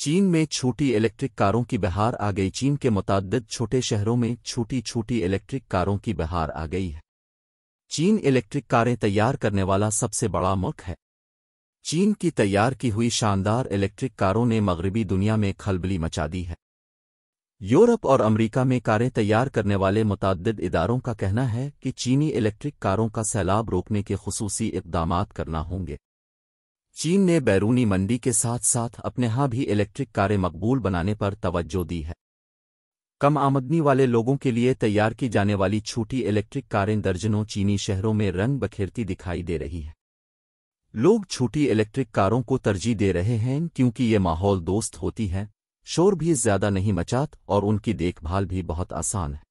चीन में छोटी इलेक्ट्रिक कारों की बहार आ गई चीन के मुतद छोटे शहरों में छोटी छोटी इलेक्ट्रिक कारों की बहार आ गई है चीन इलेक्ट्रिक कारें तैयार करने वाला सबसे बड़ा मुल्क है चीन की तैयार की हुई शानदार इलेक्ट्रिक कारों ने मगरबी दुनिया में खलबली मचा दी है यूरोप और अमरीका में कारें तैयार करने वाले मुतद इदारों का कहना है कि चीनी इलेक्ट्रिक कारों का सैलाब रोकने के खसूसी इकदाम करना होंगे चीन ने बैरूनी मंडी के साथ साथ अपने यहाँ भी इलेक्ट्रिक कारें मकबूल बनाने पर तवज्जो दी है कम आमदनी वाले लोगों के लिए तैयार की जाने वाली छोटी इलेक्ट्रिक कारें दर्जनों चीनी शहरों में रंग बखेरती दिखाई दे रही हैं लोग छोटी इलेक्ट्रिक कारों को तरजीह दे रहे हैं क्योंकि ये माहौल दोस्त होती हैं शोर भी ज्यादा नहीं मचात और उनकी देखभाल भी बहुत आसान है